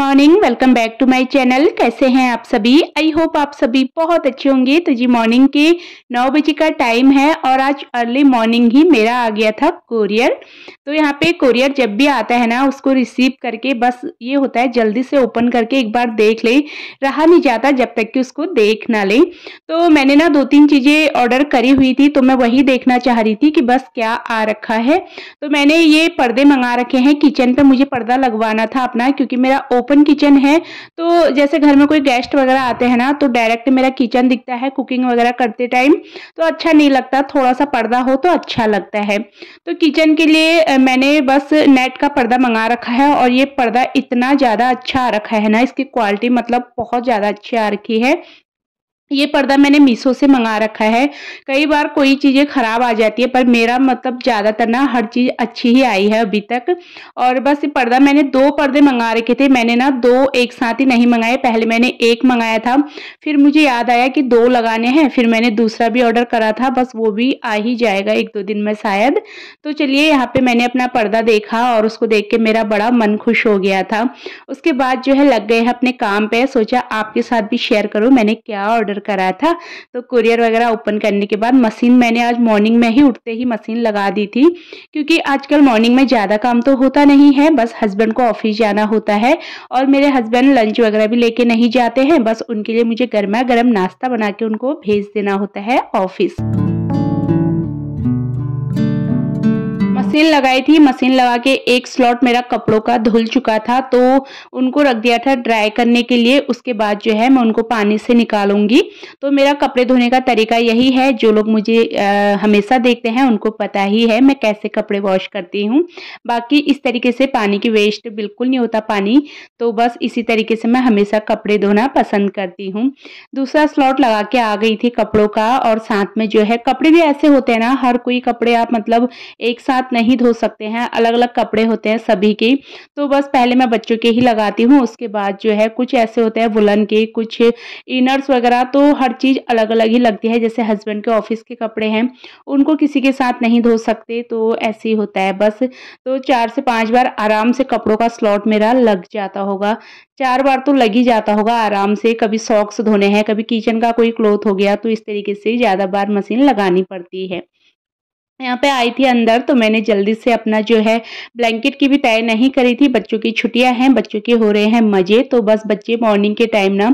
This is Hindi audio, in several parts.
morning welcome back to my channel कैसे हैं आप सभी आई होप आप सभी बहुत अच्छे होंगे तो जी मॉर्निंग के नौ बजे का टाइम है और आज अर्ली मॉर्निंग ही मेरा आ गया था कोरियर तो यहाँ पे कोरियर जब भी आता है ना उसको रिसीव करके बस ये होता है जल्दी से ओपन करके एक बार देख ले रहा नहीं जाता जब तक कि उसको देख ना ले तो मैंने ना दो तीन चीज़ें ऑर्डर करी हुई थी तो मैं वही देखना चाह रही थी कि बस क्या आ रखा है तो मैंने ये पर्दे मंगा रखे हैं किचन पर मुझे पर्दा लगवाना था अपना क्योंकि मेरा ओपन ओपन किचन है तो जैसे घर में कोई गेस्ट वगैरह आते हैं ना तो डायरेक्ट मेरा किचन दिखता है कुकिंग वगैरह करते टाइम तो अच्छा नहीं लगता थोड़ा सा पर्दा हो तो अच्छा लगता है तो किचन के लिए मैंने बस नेट का पर्दा मंगा रखा है और ये पर्दा इतना ज़्यादा अच्छा आ रखा है ना इसकी क्वालिटी मतलब बहुत ज़्यादा अच्छी आ रखी है ये पर्दा मैंने मीशो से मंगा रखा है कई बार कोई चीज़ें ख़राब आ जाती है पर मेरा मतलब ज़्यादातर ना हर चीज़ अच्छी ही आई है अभी तक और बस ये पर्दा मैंने दो पर्दे मंगा रखे थे मैंने ना दो एक साथ ही नहीं मंगाए पहले मैंने एक मंगाया था फिर मुझे याद आया कि दो लगाने हैं फिर मैंने दूसरा भी ऑर्डर करा था बस वो भी आ ही जाएगा एक दो दिन में शायद तो चलिए यहाँ पर मैंने अपना पर्दा देखा और उसको देख के मेरा बड़ा मन खुश हो गया था उसके बाद जो है लग गए हैं अपने काम पर सोचा आपके साथ भी शेयर करूँ मैंने क्या ऑर्डर कराया था तो कुरियर वगैरह ओपन करने के बाद मशीन मैंने आज मॉर्निंग में ही उठते ही मशीन लगा दी थी क्योंकि आजकल मॉर्निंग में ज़्यादा काम तो होता नहीं है बस हस्बैंड को ऑफिस जाना होता है और मेरे हस्बैंड लंच वगैरह भी लेके नहीं जाते हैं बस उनके लिए मुझे गर्मा गर्म नाश्ता बना के उनको भेज देना होता है ऑफिस मशीन लगाई थी मशीन लगा के एक स्लॉट मेरा कपड़ों का धुल चुका था तो उनको रख दिया था ड्राई करने के लिए उसके बाद जो है मैं उनको पानी से निकालूंगी तो मेरा कपड़े धोने का तरीका यही है जो लोग मुझे आ, हमेशा देखते हैं उनको पता ही है मैं कैसे कपड़े वॉश करती हूँ बाकी इस तरीके से पानी की वेस्ट बिल्कुल नहीं होता पानी तो बस इसी तरीके से मैं हमेशा कपड़े धोना पसंद करती हूँ दूसरा स्लॉट लगा के आ गई थी कपड़ों का और साथ में जो है कपड़े भी ऐसे होते हैं ना हर कोई कपड़े आप मतलब एक साथ नहीं धो सकते हैं अलग अलग कपड़े होते हैं सभी के तो बस पहले मैं बच्चों के ही लगाती हूँ उसके बाद जो है कुछ ऐसे होते हैं वुलन के कुछ इनर्स वगैरह तो हर चीज़ अलग अलग ही लगती है जैसे हस्बैंड के ऑफिस के कपड़े हैं उनको किसी के साथ नहीं धो सकते तो ऐसे ही होता है बस तो चार से पाँच बार आराम से कपड़ों का स्लॉट मेरा लग जाता होगा चार बार तो लग ही जाता होगा आराम से कभी सॉक्स धोने हैं कभी किचन का कोई क्लोथ हो गया तो इस तरीके से ज़्यादा बार मशीन लगानी पड़ती है यहाँ पे आई थी अंदर तो मैंने जल्दी से अपना जो है ब्लैंकेट की भी तय नहीं करी थी बच्चों की छुट्टियां हैं बच्चों के हो रहे हैं मज़े तो बस बच्चे मॉर्निंग के टाइम ना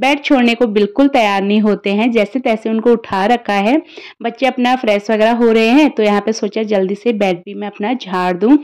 बेड छोड़ने को बिल्कुल तैयार नहीं होते हैं जैसे तैसे उनको उठा रखा है बच्चे अपना फ्रेश वगैरह हो रहे हैं तो यहाँ पे सोचा जल्दी से बेड भी मैं अपना झाड़ दूँ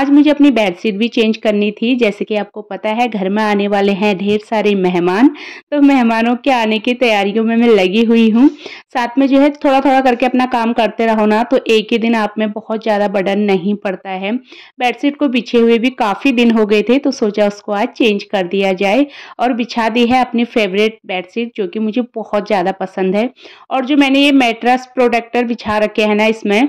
आज मुझे अपनी शीट भी चेंज करनी थी जैसे कि आपको पता है घर में आने वाले हैं ढेर सारे मेहमान तो मेहमानों के आने की तैयारियों में मैं लगी हुई हूँ साथ में जो है थोड़ा थोड़ा करके अपना काम करते रहो ना तो एक ही दिन आप में बहुत ज़्यादा बर्डन नहीं पड़ता है बेडशीट को बिछे हुए भी काफ़ी दिन हो गए थे तो सोचा उसको आज चेंज कर दिया जाए और बिछा दी है अपनी फेवरेट बेडशीट जो कि मुझे बहुत ज़्यादा पसंद है और जो मैंने ये मेट्रस प्रोडक्टर बिछा रखे हैं ना इसमें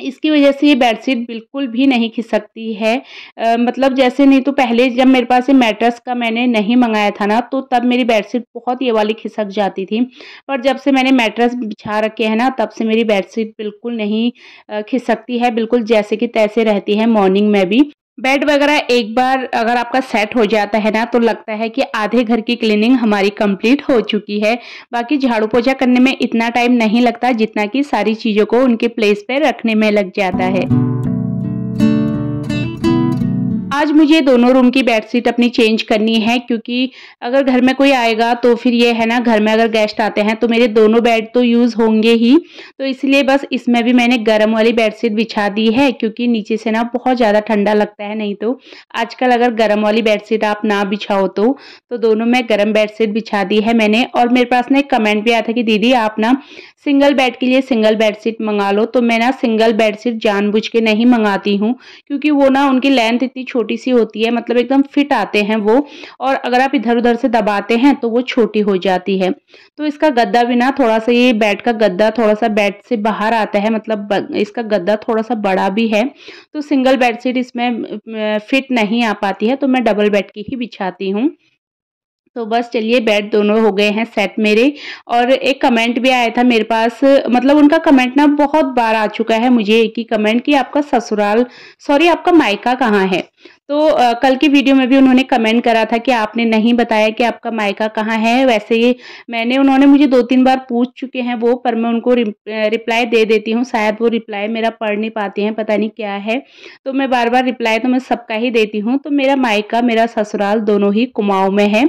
इसकी वजह से ये बेडशीट बिल्कुल भी नहीं खिसकती है आ, मतलब जैसे नहीं तो पहले जब मेरे पास ये मैट्रेस का मैंने नहीं मंगाया था ना तो तब मेरी बेडशीट बहुत ये वाली खिसक जाती थी पर जब से मैंने मैट्रेस बिछा रखे हैं ना तब से मेरी बेडशीट बिल्कुल नहीं खिसकती है बिल्कुल जैसे कि तैसे रहती है मॉर्निंग में भी बेड वगैरह एक बार अगर आपका सेट हो जाता है ना तो लगता है कि आधे घर की क्लीनिंग हमारी कंप्लीट हो चुकी है बाकी झाड़ू पोछा करने में इतना टाइम नहीं लगता जितना कि सारी चीज़ों को उनके प्लेस पे रखने में लग जाता है आज मुझे दोनों रूम की बेडशीट अपनी चेंज करनी है क्योंकि अगर घर में कोई आएगा तो फिर ये है ना घर में अगर गेस्ट आते हैं तो मेरे दोनों बेड तो यूज़ होंगे ही तो इसलिए बस इसमें भी मैंने गर्म वाली बेडशीट बिछा दी है क्योंकि नीचे से ना बहुत ज़्यादा ठंडा लगता है नहीं तो आजकल अगर गर्म वाली बेडशीट आप ना बिछाओ तो, तो दोनों में गर्म बेडशीट बिछा दी है मैंने और मेरे पास ना एक कमेंट भी आया था कि दीदी आप ना सिंगल बेड के लिए सिंगल बेडशीट मंगा लो तो मैं ना सिंगल बेडशीट जानबूझ के नहीं मंगाती हूँ क्योंकि वो ना उनकी लेंथ इतनी छोटी सी होती है मतलब एकदम फिट आते हैं वो और अगर आप इधर उधर से दबाते हैं तो वो छोटी हो जाती है तो इसका गद्दा भी ना थोड़ा सा ये बेड का गद्दा थोड़ा सा बेड से बाहर आता है मतलब इसका गद्दा थोड़ा सा बड़ा भी है तो सिंगल बेडशीट इसमें फिट नहीं आ पाती है तो मैं डबल बेड की ही बिछाती हूँ तो बस चलिए बेड दोनों हो गए हैं सेट मेरे और एक कमेंट भी आया था मेरे पास मतलब उनका कमेंट ना बहुत बार आ चुका है मुझे एक ही कमेंट कि आपका ससुराल सॉरी आपका मायका कहाँ है तो आ, कल की वीडियो में भी उन्होंने कमेंट करा था कि आपने नहीं बताया कि आपका मायका कहाँ है वैसे ही मैंने उन्होंने मुझे दो तीन बार पूछ चुके हैं वो पर मैं उनको रिप्लाई दे देती हूँ शायद वो रिप्लाई मेरा पढ़ नहीं पाते हैं पता नहीं क्या है तो मैं बार बार रिप्लाई तो मैं सबका ही देती हूँ तो मेरा मायका मेरा ससुराल दोनों ही कुमाऊँ में है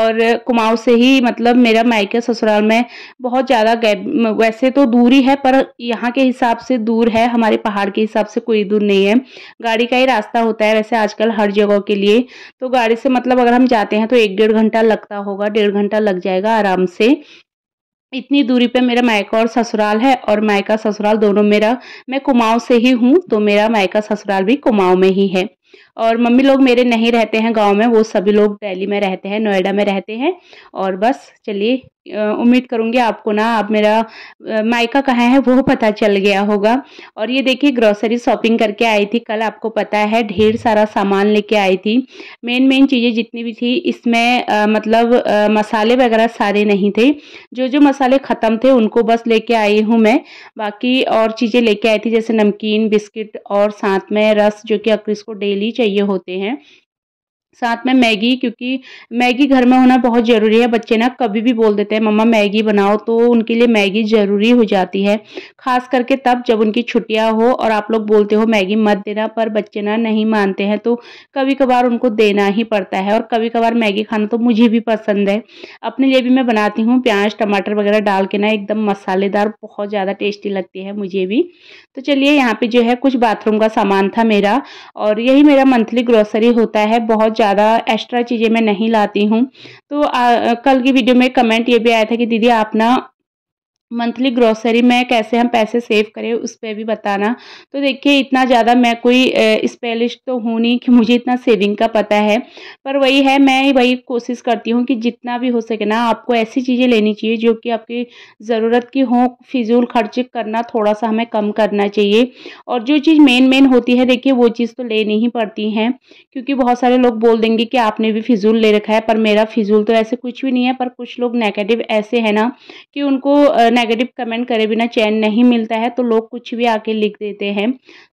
और कुमाऊँ से ही मतलब मेरा मायका ससुराल में बहुत ज़्यादा गैप वैसे तो दूरी है पर यहाँ के हिसाब से दूर है हमारे पहाड़ के हिसाब से कोई दूर नहीं है गाड़ी का ही रास्ता होता है वैसे आज आजकल हर जगह के लिए तो गाड़ी से मतलब अगर हम जाते हैं तो एक डेढ़ घंटा लगता होगा डेढ़ घंटा लग जाएगा आराम से इतनी दूरी पे मेरा मायका और ससुराल है और मायका ससुराल दोनों मेरा मैं कुमाऊँ से ही हूँ तो मेरा मायका ससुराल भी कुमाऊँ में ही है और मम्मी लोग मेरे नहीं रहते हैं गांव में वो सभी लोग दिल्ली में रहते हैं नोएडा में रहते हैं और बस चलिए उम्मीद करूँगी आपको ना आप मेरा मायका कहाँ है वो पता चल गया होगा और ये देखिए ग्रॉसरी शॉपिंग करके आई थी कल आपको पता है ढेर सारा सामान लेके आई थी मेन मेन चीज़ें जितनी भी थी इसमें मतलब आ, मसाले वगैरह सारे नहीं थे जो जो मसाले ख़त्म थे उनको बस लेके आई हूँ मैं बाकी और चीज़ें लेके आई थी जैसे नमकीन बिस्किट और साथ में रस जो कि अक्रिस को डेली चाहिए होते हैं साथ में मैगी क्योंकि मैगी घर में होना बहुत ज़रूरी है बच्चे ना कभी भी बोल देते हैं मम्मा मैगी बनाओ तो उनके लिए मैगी ज़रूरी हो जाती है खास करके तब जब उनकी छुट्टियां हो और आप लोग बोलते हो मैगी मत देना पर बच्चे ना नहीं मानते हैं तो कभी कभार उनको देना ही पड़ता है और कभी कभार मैगी खाना तो मुझे भी पसंद है अपने लिए भी मैं बनाती हूँ प्याज टमाटर वगैरह डाल के ना एकदम मसालेदार बहुत ज़्यादा टेस्टी लगती है मुझे भी तो चलिए यहाँ पर जो है कुछ बाथरूम का सामान था मेरा और यही मेरा मंथली ग्रोसरी होता है बहुत ज़्यादा एक्स्ट्रा चीज़ें मैं नहीं लाती हूँ तो कल की वीडियो में कमेंट ये भी आया था कि दीदी आप ना मंथली ग्रोसरी में कैसे हम पैसे सेव करें उस पर भी बताना तो देखिए इतना ज़्यादा मैं कोई स्पेलिस्ट तो हूँ नहीं कि मुझे इतना सेविंग का पता है पर वही है मैं वही कोशिश करती हूँ कि जितना भी हो सके ना आपको ऐसी चीज़ें लेनी चाहिए जो कि आपकी ज़रूरत की हो फिजूल खर्च करना थोड़ा सा हमें कम करना चाहिए और जो चीज़ मेन मेन होती है देखिए वो चीज़ तो लेनी ही पड़ती हैं क्योंकि बहुत सारे लोग बोल देंगे कि आपने भी फिजूल ले रखा है पर मेरा फिजूल तो ऐसे कुछ भी नहीं है पर कुछ लोग नेगेटिव ऐसे हैं ना कि उनको नेगेटिव कमेंट करे बिना चैन नहीं मिलता है तो लोग कुछ भी आके लिख देते हैं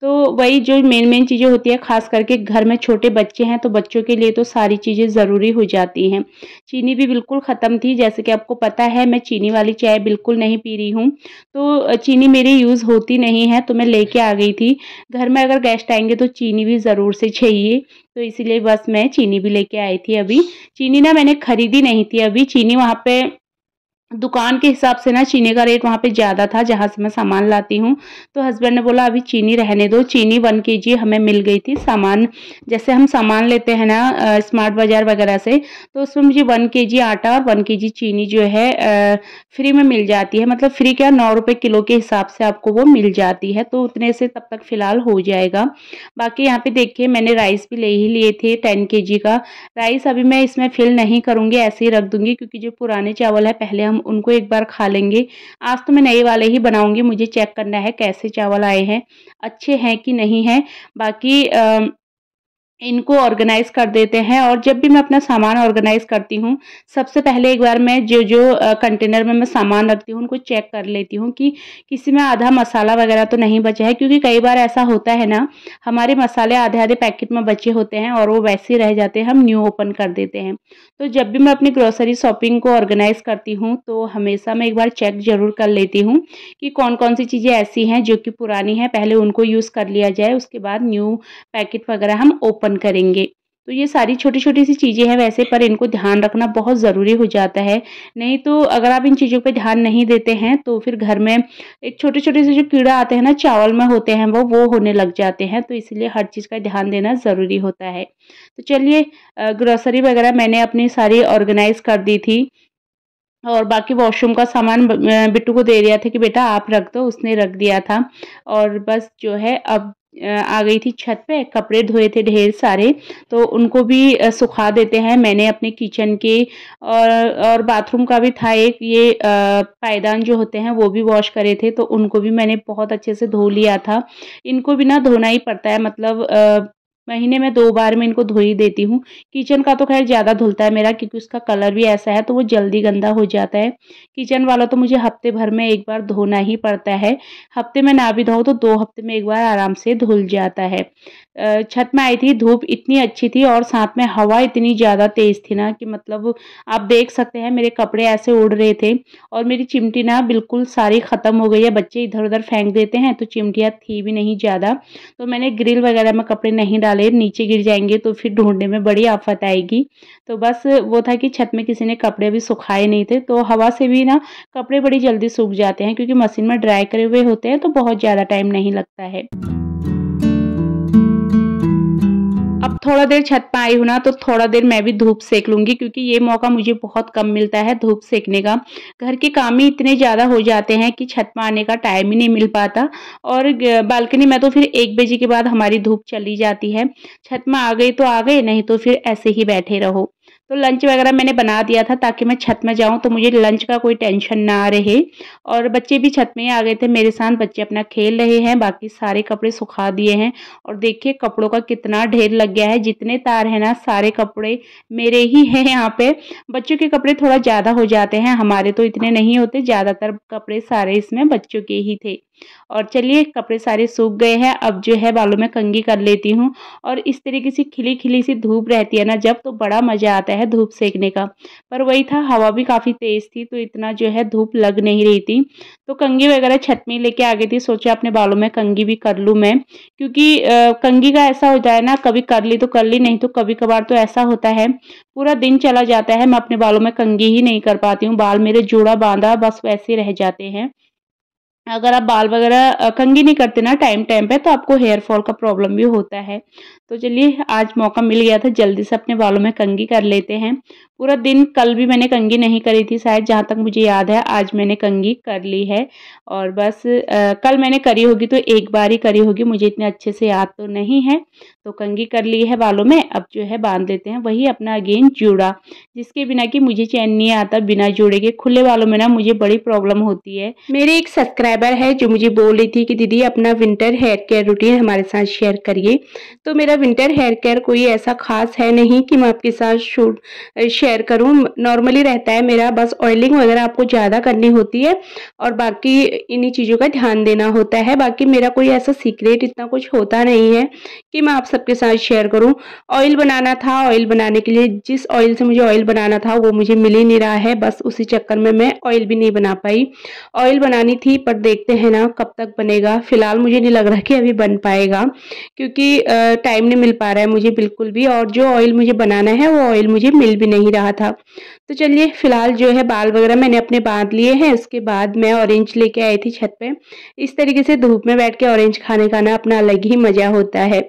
तो वही जो मेन मेन चीज़ें होती है खास करके घर में छोटे बच्चे हैं तो बच्चों के लिए तो सारी चीज़ें ज़रूरी हो जाती हैं चीनी भी बिल्कुल ख़त्म थी जैसे कि आपको पता है मैं चीनी वाली चाय बिल्कुल नहीं पी रही हूँ तो चीनी मेरी यूज़ होती नहीं है तो मैं लेके आ गई थी घर में अगर गेस्ट आएंगे तो चीनी भी ज़रूर से चाहिए तो इसीलिए बस मैं चीनी भी लेके आई थी अभी चीनी ना मैंने ख़रीदी नहीं थी अभी चीनी वहाँ पे दुकान के हिसाब से ना चीनी का रेट वहाँ पे ज़्यादा था जहाँ से मैं सामान लाती हूँ तो हस्बैंड ने बोला अभी चीनी रहने दो चीनी वन के जी हमें मिल गई थी सामान जैसे हम सामान लेते हैं ना स्मार्ट बाज़ार वगैरह से तो उसमें मुझे वन के जी आटा और वन के जी चीनी जो है आ, फ्री में मिल जाती है मतलब फ्री क्या नौ रुपये किलो के हिसाब से आपको वो मिल जाती है तो उतने से तब तक फ़िलहाल हो जाएगा बाकी यहाँ पर देखिए मैंने राइस भी ले ही लिए थे टेन के का राइस अभी मैं इसमें फिल नहीं करूँगी ऐसे ही रख दूँगी क्योंकि जो पुराने चावल है पहले हम उनको एक बार खा लेंगे आज तो मैं नए वाले ही बनाऊंगी मुझे चेक करना है कैसे चावल आए हैं अच्छे हैं कि नहीं हैं बाकी इनको ऑर्गेनाइज कर देते हैं और जब भी मैं अपना सामान ऑर्गेनाइज करती हूँ सबसे पहले एक बार मैं जो जो कंटेनर में मैं सामान रखती हूँ उनको चेक कर लेती हूँ कि किसी में आधा मसाला वगैरह तो नहीं बचा है क्योंकि कई बार ऐसा होता है ना हमारे मसाले आधे आधे पैकेट में बचे होते हैं और वो वैसे ही रह जाते हैं हम न्यू ओपन कर देते हैं तो जब भी मैं अपनी ग्रोसरी शॉपिंग को ऑर्गेनाइज करती हूँ तो हमेशा मैं एक बार चेक ज़रूर कर लेती हूँ कि कौन कौन सी चीज़ें ऐसी हैं जो कि पुरानी हैं पहले उनको यूज़ कर लिया जाए उसके बाद न्यू पैकेट वगैरह हम ओपन बंद करेंगे तो ये सारी छोटी छोटी सी चीज़ें हैं वैसे पर इनको ध्यान रखना बहुत ज़रूरी हो जाता है नहीं तो अगर आप इन चीज़ों पे ध्यान नहीं देते हैं तो फिर घर में एक छोटे छोटे से जो कीड़ा आते हैं ना चावल में होते हैं वो वो होने लग जाते हैं तो इसलिए हर चीज़ का ध्यान देना ज़रूरी होता है तो चलिए ग्रॉसरी वगैरह मैंने अपनी सारी ऑर्गेनाइज़ कर दी थी और बाकी वॉशरूम का सामान बिट्टू को दे दिया था कि बेटा आप रख दो उसने रख दिया था और बस जो है अब आ गई थी छत पे कपड़े धोए थे ढेर सारे तो उनको भी सुखा देते हैं मैंने अपने किचन के और और बाथरूम का भी था एक ये पायदान जो होते हैं वो भी वॉश करे थे तो उनको भी मैंने बहुत अच्छे से धो लिया था इनको भी ना धोना ही पड़ता है मतलब महीने में दो बार मैं इनको धो ही देती हूँ किचन का तो खैर ज़्यादा धुलता है मेरा क्योंकि उसका कलर भी ऐसा है तो वो जल्दी गंदा हो जाता है किचन वाला तो मुझे हफ्ते भर में एक बार धोना ही पड़ता है हफ्ते में ना भी धोऊँ तो दो हफ्ते में एक बार आराम से धुल जाता है छत में आई थी धूप इतनी अच्छी थी और साथ में हवा इतनी ज़्यादा तेज़ थी ना कि मतलब आप देख सकते हैं मेरे कपड़े ऐसे उड़ रहे थे और मेरी चिमटी ना बिल्कुल सारी ख़त्म हो गई है बच्चे इधर उधर फेंक देते हैं तो चिमटियाँ थी भी नहीं ज़्यादा तो मैंने ग्रिल वगैरह में कपड़े नहीं डाल डाले नीचे गिर जाएंगे तो फिर ढूंढने में बड़ी आफत आएगी तो बस वो था कि छत में किसी ने कपड़े भी सुखाए नहीं थे तो हवा से भी ना कपड़े बड़ी जल्दी सूख जाते हैं क्योंकि मशीन में ड्राई करे हुए होते हैं तो बहुत ज़्यादा टाइम नहीं लगता है थोड़ा देर छत पर आई हूँ ना तो थोड़ा देर मैं भी धूप सेक लूँगी क्योंकि ये मौका मुझे बहुत कम मिलता है धूप सेकने का घर के काम ही इतने ज़्यादा हो जाते हैं कि छत पर आने का टाइम ही नहीं मिल पाता और बालकनी में तो फिर एक बजे के बाद हमारी धूप चली जाती है छत में आ गई तो आ गए नहीं तो फिर ऐसे ही बैठे रहो तो लंच वगैरह मैंने बना दिया था ताकि मैं छत में जाऊँ तो मुझे लंच का कोई टेंशन ना रहे और बच्चे भी छत में आ गए थे मेरे साथ बच्चे अपना खेल रहे हैं बाकी सारे कपड़े सुखा दिए हैं और देखिए कपड़ों का कितना ढेर लग गया है जितने तार हैं ना सारे कपड़े मेरे ही हैं यहाँ पे बच्चों के कपड़े थोड़ा ज़्यादा हो जाते हैं हमारे तो इतने नहीं होते ज़्यादातर कपड़े सारे इसमें बच्चों के ही थे और चलिए कपड़े सारे सूख गए हैं अब जो है बालों में कंगी कर लेती हूँ और इस तरीके से खिली खिली सी धूप रहती है ना जब तो बड़ा मज़ा आता है धूप सेकने का पर वही था हवा भी काफ़ी तेज़ थी तो इतना जो है धूप लग नहीं रही थी तो कंगी वगैरह छत में लेके आ गई थी सोचा अपने बालों में कंगी भी कर लूँ मैं क्योंकि कंगी का ऐसा होता है ना कभी कर ली तो कर ली नहीं तो कभी कभार तो ऐसा होता है पूरा दिन चला जाता है मैं अपने बालों में कंगी ही नहीं कर पाती हूँ बाल मेरे जोड़ा बांधा बस वैसे रह जाते हैं अगर आप बाल वगैरह कंगी नहीं करते ना टाइम टाइम पे तो आपको हेयर फॉल का प्रॉब्लम भी होता है तो चलिए आज मौका मिल गया था जल्दी से अपने बालों में कंगी कर लेते हैं पूरा दिन कल भी मैंने कंगी नहीं करी थी शायद जहाँ तक मुझे याद है आज मैंने कंगी कर ली है और बस आ, कल मैंने करी होगी तो एक बार ही करी होगी मुझे इतने अच्छे से याद तो नहीं है तो कंगी कर ली है बालों में अब जो है बांध देते हैं वही अपना अगेन जूड़ा जिसके बिना कि मुझे चैन नहीं आता बिना जूड़े के खुले बालों में ना मुझे बड़ी प्रॉब्लम होती है मेरी एक सब्सक्राइबर है जो मुझे बोल रही थी कि दीदी अपना विंटर हेयर केयर रूटीन हमारे साथ शेयर करिए तो मेरा विंटर हेयर केयर कोई ऐसा खास है नहीं कि मैं आपके साथ शेयर शेयर करूँ नॉर्मली रहता है मेरा बस ऑयलिंग वगैरह आपको ज़्यादा करनी होती है और बाकी इन्हीं चीज़ों का ध्यान देना होता है बाकी मेरा कोई ऐसा सीक्रेट इतना कुछ होता नहीं है कि मैं आप सबके साथ शेयर करूँ ऑयल बनाना था ऑयल बनाने के लिए जिस ऑयल से मुझे ऑयल बनाना था वो मुझे मिल ही नहीं रहा है बस उसी चक्कर में मैं ऑयल भी नहीं बना पाई ऑयल बनानी थी पर देखते हैं ना कब तक बनेगा फिलहाल मुझे नहीं लग रहा कि अभी बन पाएगा क्योंकि टाइम नहीं मिल पा रहा है मुझे बिल्कुल भी और जो ऑयल मुझे बनाना है वो ऑयल मुझे मिल भी नहीं रहा रहा था तो चलिए फ़िलहाल जो है बाल वगैरह मैंने अपने बांध लिए हैं उसके बाद मैं ऑरेंज लेके आई थी छत पे इस तरीके से धूप में बैठ के ऑरेंज खाने का ना अपना अलग ही मज़ा होता है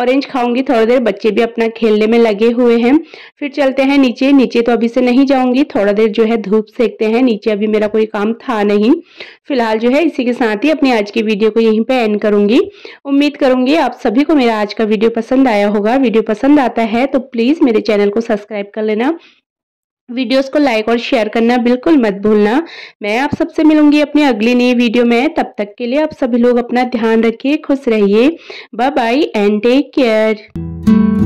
ऑरेंज खाऊंगी थोड़ी देर बच्चे भी अपना खेलने में लगे हुए हैं फिर चलते हैं नीचे नीचे तो अभी से नहीं जाऊंगी थोड़ा देर जो है धूप सेकते हैं नीचे अभी मेरा कोई काम था नहीं फिलहाल जो है इसी के साथ ही अपनी आज की वीडियो को यहीं पे एंड करूंगी उम्मीद करूंगी आप सभी को मेरा आज का वीडियो पसंद आया होगा वीडियो पसंद आता है तो प्लीज़ मेरे चैनल को सब्सक्राइब कर लेना वीडियोस को लाइक और शेयर करना बिल्कुल मत भूलना मैं आप सबसे मिलूंगी अपनी अगली नई वीडियो में तब तक के लिए आप सभी लोग अपना ध्यान रखिए खुश रहिए bye bye and take care